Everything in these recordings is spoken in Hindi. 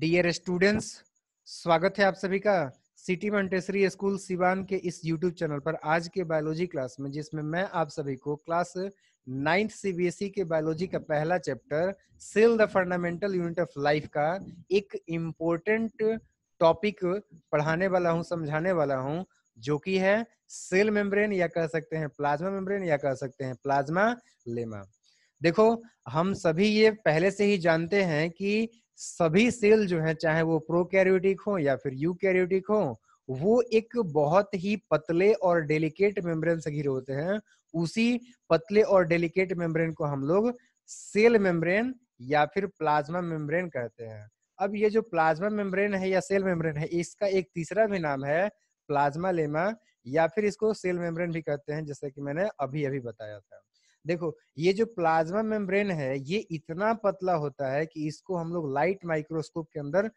डियर स्टूडेंट्स स्वागत है आप सभी का सिटी मंटेसरी स्कूल सिवान के इस यूट्यूब चैनल पर आज के बायोलॉजी क्लास में जिसमें मैं आप सभी को क्लास नाइन्थ सीबीएसई के बायोलॉजी का पहला chapter cell the fundamental unit of life का एक इम्पोर्टेंट टॉपिक पढ़ाने वाला हूँ समझाने वाला हूँ जो कि है सेल मेम्ब्रेन या कह सकते हैं प्लाज्मा मेम्ब्रेन या कह सकते हैं प्लाज्मा लेमा देखो हम सभी ये पहले से ही जानते हैं कि सभी सेल जो है चाहे वो प्रोकैरियोटिक हो या फिर यूकैरियोटिक हो वो एक बहुत ही पतले और डेलिकेट मेम्ब्रेन से घिरे होते हैं उसी पतले और डेलिकेट मेम्ब्रेन को हम लोग सेल मेम्ब्रेन या फिर प्लाज्मा मेम्ब्रेन कहते हैं अब ये जो प्लाज्मा मेम्ब्रेन है या सेल मेम्ब्रेन है इसका एक तीसरा भी नाम है प्लाज्मा लेमा या फिर इसको सेल मेम्ब्रेन भी कहते हैं जैसे कि मैंने अभी अभी बताया था देखो ये जो प्लाज्मा मेम्ब्रेन है ये इतना पतला होता है कि इसको हम लोग लाइट माइक्रोस्कोप के अंदर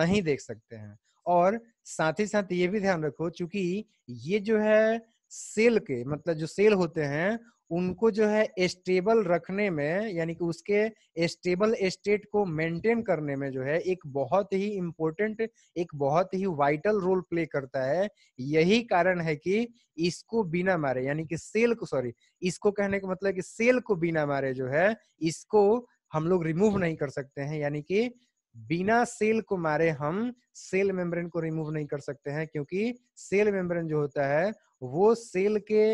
नहीं देख सकते हैं और साथ ही साथ ये भी ध्यान रखो चूंकि ये जो है सेल के मतलब जो सेल होते हैं उनको जो है स्टेबल रखने में यानी कि उसके स्टेबल स्टेट को मेंटेन करने में जो है एक बहुत ही इम्पोर्टेंट एक बहुत ही वाइटल रोल प्ले करता है यही कारण है कि इसको बिना मारे यानी कि सेल को सॉरी इसको कहने का मतलब कि सेल को बिना मारे जो है इसको हम लोग रिमूव नहीं कर सकते हैं यानी कि बिना सेल को मारे हम सेल मेम्ब्रेन को रिमूव नहीं कर सकते हैं क्योंकि सेल मेम्ब्रेन जो होता है वो सेल के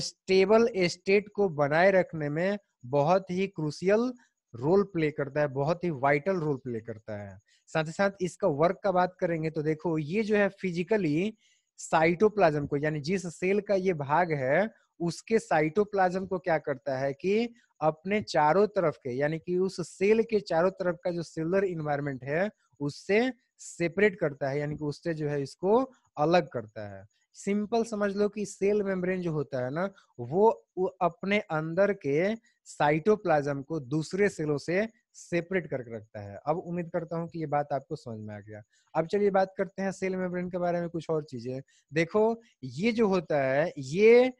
स्टेबल स्टेट को बनाए रखने में बहुत ही क्रूसियल रोल प्ले करता है बहुत ही वाइटल रोल प्ले करता है साथ ही साथ इसका वर्क का बात करेंगे तो देखो ये जो है फिजिकली साइटोप्लाज्म को यानी जिस सेल का ये भाग है उसके साइटोप्लाज्म को क्या करता है कि अपने चारों तरफ के यानी कि उस सेल के चारों तरफ का जो सेलर इन्वायरमेंट है उससे सेपरेट करता है यानी कि उससे जो है इसको अलग करता है सिंपल समझ लो कि सेल मेम्ब्रेन जो होता है ना वो अपने अंदर के साइटोप्लाज्म को दूसरे सेलों से सेपरेट करके रखता है अब उम्मीद करता हूँ कि ये बात आपको समझ में आ गया अब चलिए बात करते हैं सेल मेम्ब्रेन के बारे में कुछ और चीजें देखो ये जो होता है ये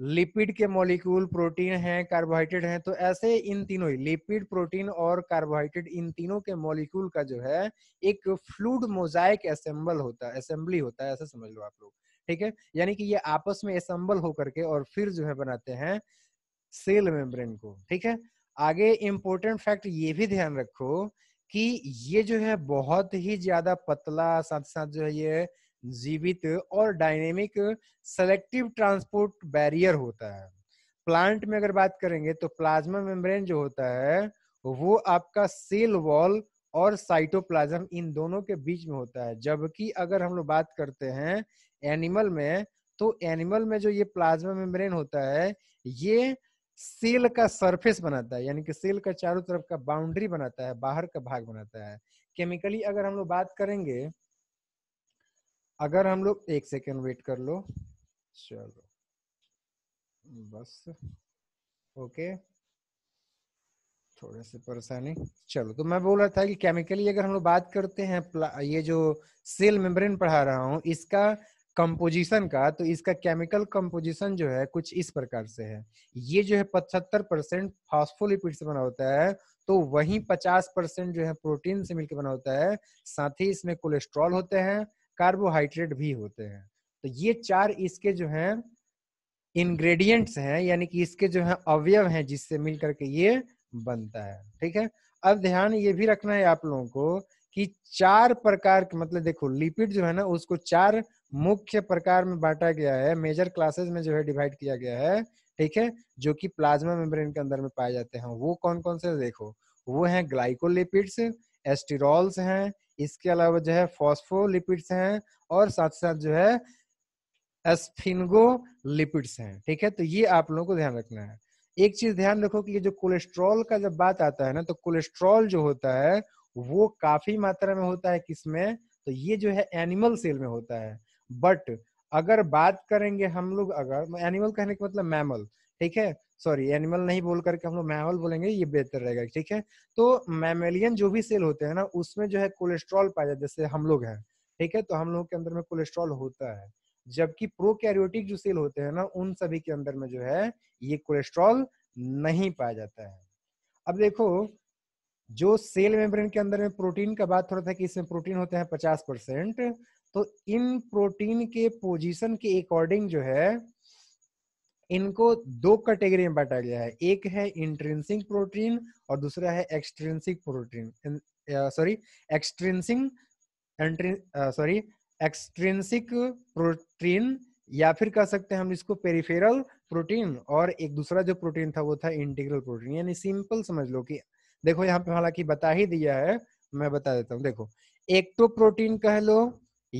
लिपिड के मॉलिक्यूल प्रोटीन हैं कार्बोहाइड्रेट हैं तो ऐसे इन तीनों ही लिपिड प्रोटीन और कार्बोहाइड्रेट इन तीनों के मॉलिक्यूल का जो है एक फ्लूड मोजाइक असेंबल होता है असेंबली होता है ऐसा समझ लो आप लोग ठीक है यानी कि ये आपस में असम्बल होकर के और फिर जो है बनाते हैं सेल मेम्ब्रेन को ठीक है आगे इम्पोर्टेंट फैक्ट ये भी ध्यान रखो कि ये जो है बहुत ही ज्यादा पतला साथ साथ जो है ये जीवित और डायनेमिक सेलेक्टिव ट्रांसपोर्ट बैरियर होता है प्लांट में अगर बात करेंगे तो प्लाज्मा मेम्ब्रेन जो होता है वो आपका सेल वॉल और साइटोप्लाज्म इन दोनों के बीच में होता है जबकि अगर हम लोग बात करते हैं एनिमल में तो एनिमल में जो ये प्लाज्मा मेम्ब्रेन होता है ये सेल का सरफेस बनाता है यानी कि सेल का चारों तरफ का बाउंड्री बनाता है बाहर का भाग बनाता है केमिकली अगर हम लोग बात करेंगे अगर हम लोग एक सेकेंड वेट कर लो चलो बस ओके okay. थोड़ा सा परेशानी चलो तो मैं बोल रहा था कि केमिकली अगर हम लोग बात करते हैं ये जो सेल मेम्ब्रेन पढ़ा रहा हूँ इसका कंपोजिशन का तो इसका केमिकल कंपोजिशन जो है कुछ इस प्रकार से है ये जो है पचहत्तर परसेंट फॉस्फोलिपिड से बना होता है तो वही पचास परसेंट जो है प्रोटीन से मिलकर बना होता है साथ ही इसमें कोलेस्ट्रॉल होते हैं कार्बोहाइड्रेट भी होते हैं तो ये चार इसके जो है इनग्रेडियंट्स हैं यानी कि इसके जो है अवयव हैं जिससे मिलकर के ये बनता है ठीक है अब ध्यान ये भी रखना है आप लोगों को कि चार प्रकार के मतलब देखो लिपिड जो है ना उसको चार मुख्य प्रकार में बांटा गया है मेजर क्लासेस में जो है डिवाइड किया गया है ठीक है जो कि प्लाज्मा मेम्ब्रेन के अंदर में पाए जाते हैं वो कौन कौन से देखो वो है ग्लाइकोलिपिड्स एस्टिरोल्स हैं इसके अलावा जो है फॉस्फोलिपिड्स हैं और साथ साथ जो है एस्फिनगो लिपिड्स हैं ठीक है तो ये आप लोगों को ध्यान रखना है एक चीज ध्यान रखो कि ये जो कोलेस्ट्रॉल का जब बात आता है ना तो कोलेस्ट्रॉल जो होता है वो काफी मात्रा में होता है किसमें तो ये जो है एनिमल सेल में होता है बट अगर बात करेंगे हम लोग अगर एनिमल कहने का मतलब मैमल ठीक है सॉरी एनिमल नहीं बोल करके हम लोग मैमल बोलेंगे ये बेहतर रहेगा ठीक है तो मैमेलियन जो भी सेल होते हैं ना उसमें जो है कोलेस्ट्रॉल पाया जाता है जैसे हम लोग हैं ठीक है तो हम लोगों के अंदर में कोलेस्ट्रॉल होता है जबकि प्रोकैरियोटिक जो सेल होते हैं ना उन सभी के अंदर में जो है ये कोलेस्ट्रॉल नहीं पाया जाता है अब देखो जो सेल मेम्ब्रेन के अंदर में प्रोटीन का बात थोड़ा था कि इसमें प्रोटीन होते हैं पचास परसेंट तो इन प्रोटीन के पोजीशन के अकॉर्डिंग जो है इनको दो कैटेगरी में बांटा गया है एक है इंट्रेंसिंग प्रोटीन और दूसरा है extrinsic protein sorry extrinsic sorry extrinsic protein या फिर कह सकते हैं हम इसको पेरिफेरल प्रोटीन और एक दूसरा जो प्रोटीन था वो था इंटीग्रल प्रोटीन यानी सिंपल समझ लो कि देखो यहाँ पे हालांकि बता ही दिया है मैं बता देता हूँ देखो एक्टो प्रोटीन कह लो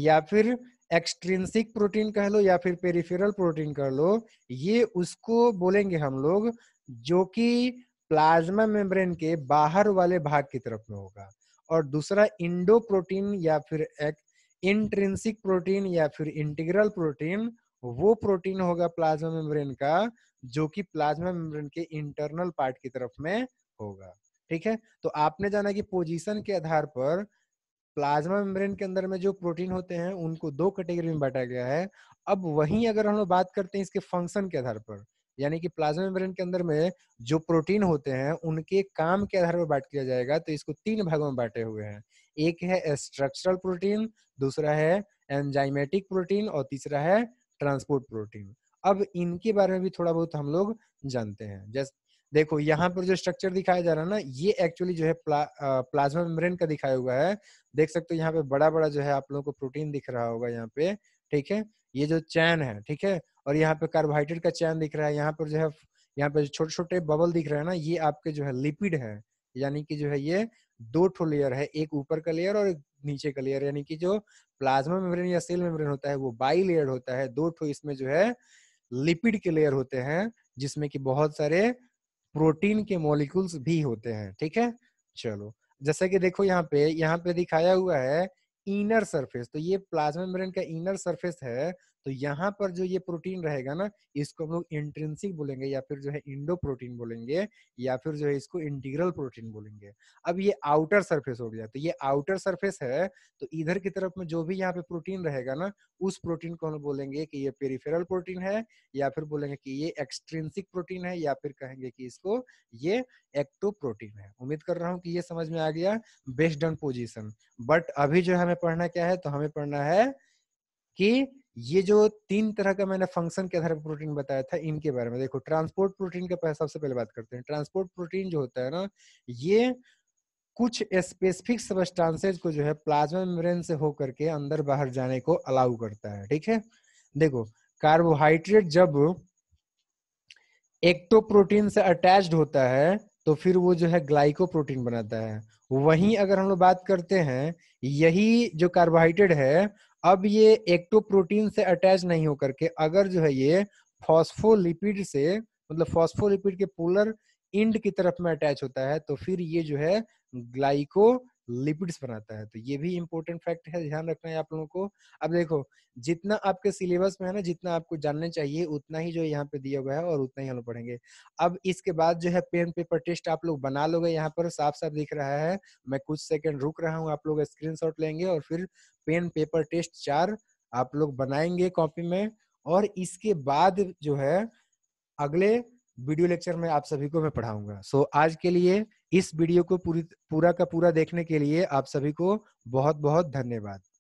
या फिर एक्सट्रेंसिक प्रोटीन कह लो या फिर पेरिफेरल प्रोटीन कह लो ये उसको बोलेंगे हम लोग जो कि प्लाज्मा मेम्ब्रेन के बाहर वाले भाग की तरफ में होगा और दूसरा इंडो प्रोटीन या फिर एक इंट्रेंसिक प्रोटीन या फिर इंटीग्रल प्रोटीन वो प्रोटीन होगा प्लाज्मा मेम्ब्रेन का जो कि प्लाज्मा मेम्ब्रेन के इंटरनल पार्ट की तरफ में होगा ठीक है तो आपने जाना कि पोजीशन के आधार पर प्लाज्मा मेम्ब्रेन के अंदर में जो प्रोटीन होते हैं उनको दो कैटेगरी में बांटा गया है अब वहीं अगर हम लोग बात करते हैं इसके फंक्शन के आधार पर यानी कि प्लाज्मा मेम्ब्रेन के अंदर में जो प्रोटीन होते हैं उनके काम के आधार पर बांट किया जाएगा तो इसको तीन भागों में बांटे हुए हैं एक है स्ट्रक्चरल प्रोटीन दूसरा है एंजाइमेटिक प्रोटीन और तीसरा है ट्रांसपोर्ट प्रोटीन अब इनके बारे में भी थोड़ा बहुत हम लोग जानते हैं जैसे देखो यहाँ पर जो स्ट्रक्चर दिखाया जा रहा है ना ये एक्चुअली जो है प्ला, प्लाज्मा मेम्ब्रेन का दिखाया हुआ है देख सकते हो यहाँ पे बड़ा बड़ा जो है आप लोगों को प्रोटीन दिख रहा होगा यहाँ पे ठीक है ये जो चैन है ठीक है और यहाँ पे कार्बोहाइड्रेट का चैन दिख रहा है यहाँ पर जो है यहाँ पे छोटे छोटे बबल दिख रहे हैं ना ये आपके जो है लिपिड है यानी कि जो है ये दो ठो लेयर है एक ऊपर का लेयर और एक नीचे का लेयर यानी कि जो प्लाज्मा मेम्ब्रेन या सेल मेम्ब्रेन होता है वो बाई लेयर होता है दो ठो इसमें जो है लिपिड के लेयर होते हैं जिसमें कि बहुत सारे प्रोटीन के मॉलिक्यूल्स भी होते हैं ठीक है चलो जैसे कि देखो यहाँ पे यहाँ पे दिखाया हुआ है इनर सरफेस तो ये प्लाज्मा मेम्ब्रेन का इनर सरफेस है तो यहाँ पर जो ये प्रोटीन रहेगा ना इसको हम लोग इंट्रेंसिक बोलेंगे या फिर जो है इंडो प्रोटीन बोलेंगे या फिर जो है इसको इंटीग्रल प्रोटीन बोलेंगे अब ये आउटर सरफेस हो गया तो ये आउटर सरफेस है तो इधर की तरफ में जो भी यहाँ पे प्रोटीन रहेगा ना उस प्रोटीन को हम बोलेंगे कि ये पेरीफेरल प्रोटीन है या फिर बोलेंगे कि ये एक्सट्रेंसिक प्रोटीन है या फिर कहेंगे कि इसको ये एक्टो प्रोटीन है उम्मीद कर रहा हूँ कि ये समझ में आ गया बेस्ट डन पोजिशन बट अभी जो हमें पढ़ना क्या है तो हमें पढ़ना है कि ये जो तीन तरह का मैंने फंक्शन के आधार पर प्रोटीन बताया था इनके बारे में देखो ट्रांसपोर्ट प्रोटीन के सबसे पहले बात करते हैं ट्रांसपोर्ट प्रोटीन जो होता है ना ये कुछ स्पेसिफिक सबस्टांसेज को जो है प्लाज्मा मेम्ब्रेन से होकर के अंदर बाहर जाने को अलाउ करता है ठीक है देखो कार्बोहाइड्रेट जब एक्टोप्रोटीन तो से अटैच्ड होता है तो फिर वो जो है ग्लाइको प्रोटीन बनाता है वहीं अगर हम लोग बात करते हैं यही जो कार्बोहाइड्रेट है अब ये एक्टो प्रोटीन से अटैच नहीं होकर के अगर जो है ये फॉस्फोलिपिड से मतलब फॉस्फोलिपिड के पोलर इंड की तरफ में अटैच होता है तो फिर ये जो है ग्लाइको लिपिड्स बनाता है तो ये भी इम्पोर्टेंट फैक्ट है ध्यान रखना है आप लोगों को अब देखो जितना आपके सिलेबस में है ना जितना आपको जानना चाहिए उतना ही जो यहाँ पे दिया हुआ है और उतना ही हम लोग पढ़ेंगे अब इसके बाद जो है पेन पेपर टेस्ट आप लोग बना लोगे यहाँ पर साफ साफ दिख रहा है मैं कुछ सेकेंड रुक रहा हूँ आप लोग स्क्रीन लेंगे और फिर पेन पेपर टेस्ट चार आप लोग बनाएंगे कॉपी में और इसके बाद जो है अगले वीडियो लेक्चर में आप सभी को मैं पढ़ाऊंगा सो so, आज के लिए इस वीडियो को पूरी पूरा का पूरा देखने के लिए आप सभी को बहुत बहुत धन्यवाद